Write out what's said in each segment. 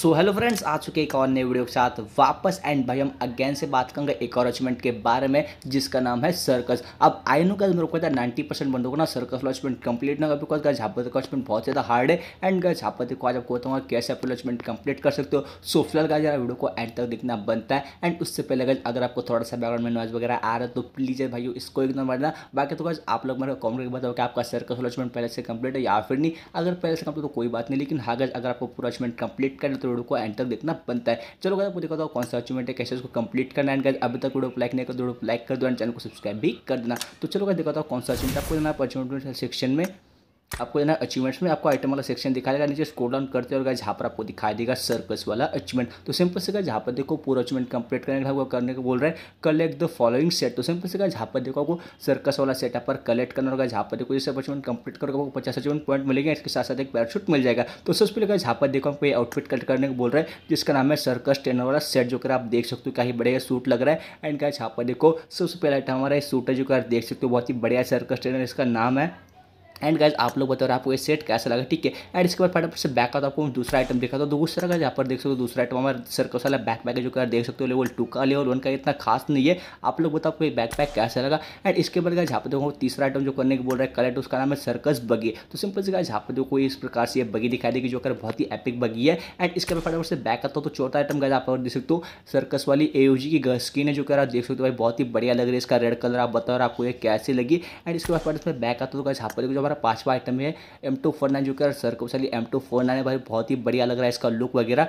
so hello friends आ चुके एक और नए वीडियो के साथ वापस एंड भाई हम अगेन से बात करेंगे एक और अचीवमेंट के बारे में जिसका नाम है सर्कस अब आई नो कल मेरे को नाइन्टी परसेंट बंदों को ना सर्कस वाला अचीवमेंट कंप्लीट ना बिकॉज गज आप का अचीवमेंट बहुत ज़्यादा हार्ड है एंड गज आप को आज आपको बताऊँगा कैसे आप अचीवमेंट कंप्लीट कर सकते हो सो फिलहाल का जरा वीडियो को एंड तक देखना बनता है एंड उससे पहले गज अगर आपको थोड़ा सा बैकग्राउंड में नॉइज वगैरह आ रहा है तो प्लीज़ भाई इसको इग्नोर मारना बाकी तो गज आप लोग मेरे कॉमेंट में बताओ कि आपका सर्कस वाला अचीवमेंट पहले से कंप्लीट है या फिर नहीं अगर पहले से कंप्लीट तो कोई बात नहीं लेकिन हाँ गज अगर आपको पूरा अचीवमेंट कंप्लीट कर तो वीडियो को एंड तक देखना बनता है चलो गाइस मुझे बताओ कौन सा अचीवमेंट है कैसे उसको कंप्लीट करना है अभी तक वीडियो को लाइक नहीं तो कर दो लाइक कर दो एंड चैनल को सब्सक्राइब भी कर देना तो चलो गाइस देखो तो कौन सा अचीवमेंट आपको देना है अचीवमेंट सेक्शन में आपको है अचीवमेंट्स में आपको आइटम वाला सेक्शन दिखाएगा नीचे स्कोर डाउन करते और जहाँ पर आपको दिखाई देगा सर्कस वाला अचीवमेंट तो सिंपल से जहाँ पर देखो पूरा अचीवमेंट कंप्लीट करने का करने को बोल रहा है कलेक्ट द फॉलोइंग सेट तो सिंपल से जहाँ पर देखो आपको सर्कस वाला सेट पर कलेक्ट करना होगा जहाँ पर देखो ये सब अचीवमेंट कंप्लीट करोगे आपको पचास अचीवमेंट पॉइंट मिलेगा इसके साथ साथ एक पैराशूट मिल जाएगा तो सबसे पहले जहाँ पर देखो आपको आउटफिट कलेक्ट करने को बोल रहा है जिसका नाम है सर्कस ट्रेनर वाला सेट जो कर आप देख सकते हो काफ़ी बढ़िया सूट लग रहा है एंड क्या जहाँ पर देखो सबसे पहला आइटम हमारा सूट है जो कर देख सकते हो बहुत ही बढ़िया सर्कस ट्रेनर इसका नाम है एंड गाइज आप लोग बता रहे आपको ये सेट कैसा लगा ठीक है एंड इसके बाद फटाफट से बैक आता आपको दूसरा आइटम देखा हूँ दूसरा का यहाँ पर देख सकते हो दूसरा आइटम हमारा सर्कस वाला बैक पैक जो कर देख सकते हो लेवल टू का लेवल वन का इतना खास नहीं है आप लोग बताओ आपको ये बैक पैक कैसा लगा एंड इसके बाद गाइज यहाँ पर देखो तीसरा आइटम जो करने के बोल रहा है कलेक्ट उसका नाम है सर्कस बगी तो सिंपल से गाइज यहाँ पर देखो इस प्रकार से बगी दिखाई देगी जो कर बहुत ही एपिक बगी है एंड इसके बाद फटाफट से बैक आता हूँ तो चौथा आइटम गाइज आप देख सकते हो सर्कस वाली ए की स्किन है जो कर आप देख सकते हो भाई बहुत ही बढ़िया लग रही है इसका रेड कलर आप बताओ आपको ये कैसे लगी एंड इसके बाद फटाफट से बैक आता तो गाइज यहाँ पर हमारा पांचवा आइटम है एम टू फोर नाइन जो कि सर्कमशली एम टू फोर नाइन है भाई बहुत ही बढ़िया लग रहा है इसका लुक वगैरह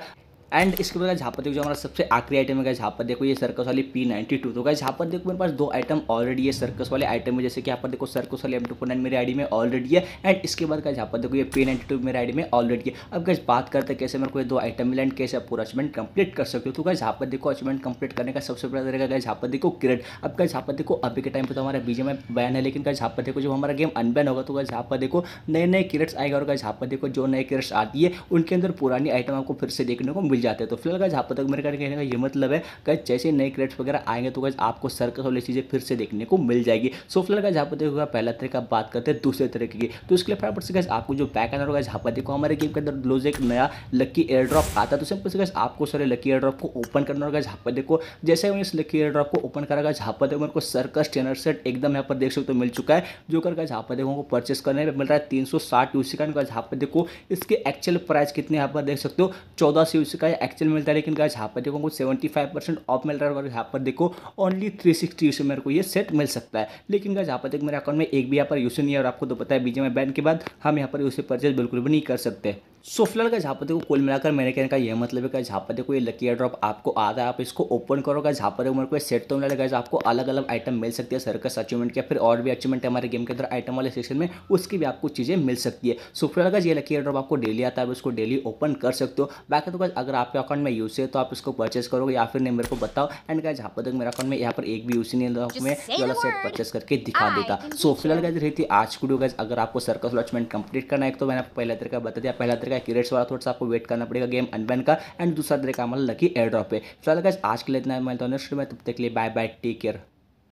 एंड इसके बाद झापा देखो जो हमारा सबसे आखिरी आइटम है झापा देखो ये सर्कस वाली पी नाइनटी टू तो क्या यहाँ देखो मेरे पास दो आइटम ऑलरेडी है सर्कस वाले आइटम है जैसे कि यहाँ पर देखो सर्कस वाले एम टू फोर नाइन मेरे आईडी में ऑलरेडी है एंड इसके बाद गाइज यहाँ देखो ये पी नाइनटी टू मेरे आईडी में ऑलरेडी है अब कैसे बात करते हैं कैसे मेरे को ये दो आइटम मिले एंड कैसे आप पूरा अचीवमेंट कंप्लीट कर सकते हो तो क्या यहाँ देखो अचीवमेंट कंप्लीट करने का सबसे बड़ा तरीका गाइज देखो क्रिकेट अब क्या यहाँ देखो अभी के टाइम पर तो हमारा बीजे में बैन है लेकिन क्या यहाँ देखो जब हमारा गेम अनबैन होगा तो क्या यहाँ देखो नए नए क्रिकेट्स आएगा और क्या यहाँ देखो जो नए क्रिकेट्स आती है उनके अंदर पुरानी आइटम आपको फिर से देखने को मिल जाते हैं तो फिलहाल गाइज आप तक मेरे कहने का ये मतलब है कि जैसे नए क्रेड्स वगैरह आएंगे तो गाइज आपको सर्कस वाली चीज़ें फिर से देखने को मिल जाएगी सो फिलहाल गाइज आप देखोगा पहला तरीका बात करते हैं दूसरे तरीके की तो इसके लिए फटाफट से गाइज आपको जो पैक आना होगा जहाँ पर देखो हमारे गेम के अंदर लोज एक नया लक्की एयर ड्रॉप आता है तो सिंपल से गाइज आपको सारे लक्की एयर ड्रॉप को ओपन करना होगा जहाँ पर देखो जैसे मैंने इस लक्की एयर ड्रॉप को ओपन करा जहाँ पर देखो मेरे को सर्कस ट्रेनर सेट एकदम यहाँ पर देख सकते हो मिल चुका है जो कर जहाँ पर देखो परचेस करने में मिल रहा है तीन सौ साठ यूसी का जहाँ पर देखो इसके एक्चुअल प्राइस कितने यहाँ पर देख सकते हो चौदह सौ यूसी का है एक्चुअल मिलता है लेकिन यहाँ पर देखो सेवेंटी फाइव परसेंट ऑफ मिल रहा है यहाँ पर देखो ओनली थ्री सिक्सटी से मेरे को ये सेट मिल सकता है लेकिन गाइज यहाँ पर देखो मेरे अकाउंट में एक भी यहाँ पर यूज नहीं है और आपको तो पता है बीजे में बैन के बाद हम यहाँ पर उसे परचेज बिल्कुल भी नहीं कर सकते सो फिलहाल का झापते को कुल मिलाकर मेरे कहने का यह मतलब है कि झापते को ये लकी एयर ड्रॉप आपको आता है आप इसको ओपन करो का झापते उम्र को सेट मतलब तो मिला आपको अलग अलग आइटम मिल सकती है सर्कस अचीवमेंट या फिर और भी अचीवमेंट हमारे गेम के अंदर आइटम वाले सेक्शन में उसकी भी आपको चीज़ें मिल सकती है सो फिलहाल का ये लकी ड्रॉप आपको डेली आता है आप उसको डेली ओपन कर सकते हो बाकी तो अगर आपके अकाउंट में यूज है तो आप इसको परचेस करोगे या फिर नहीं मेरे को बताओ एंड क्या झापते मेरे अकाउंट में यहाँ पर एक भी यूज नहीं मैं सेट परचेस करके दिखा देता सो फिलहाल रही थी आज की वीडियो अगर आपको सर्कस अचीवमेंट कंप्लीट करना है तो मैंने आपको पहला तरीका बता दिया पहला तरीका रहेगा क्यूरेट्स वाला थोड़ा सा आपको वेट करना पड़ेगा गेम अनबैन का एंड दूसरा तरीका हमारा लकी एयर ड्रॉप है फिलहाल आज के लिए इतना मैं तो मैं तब तक के लिए बाय बाय टेक केयर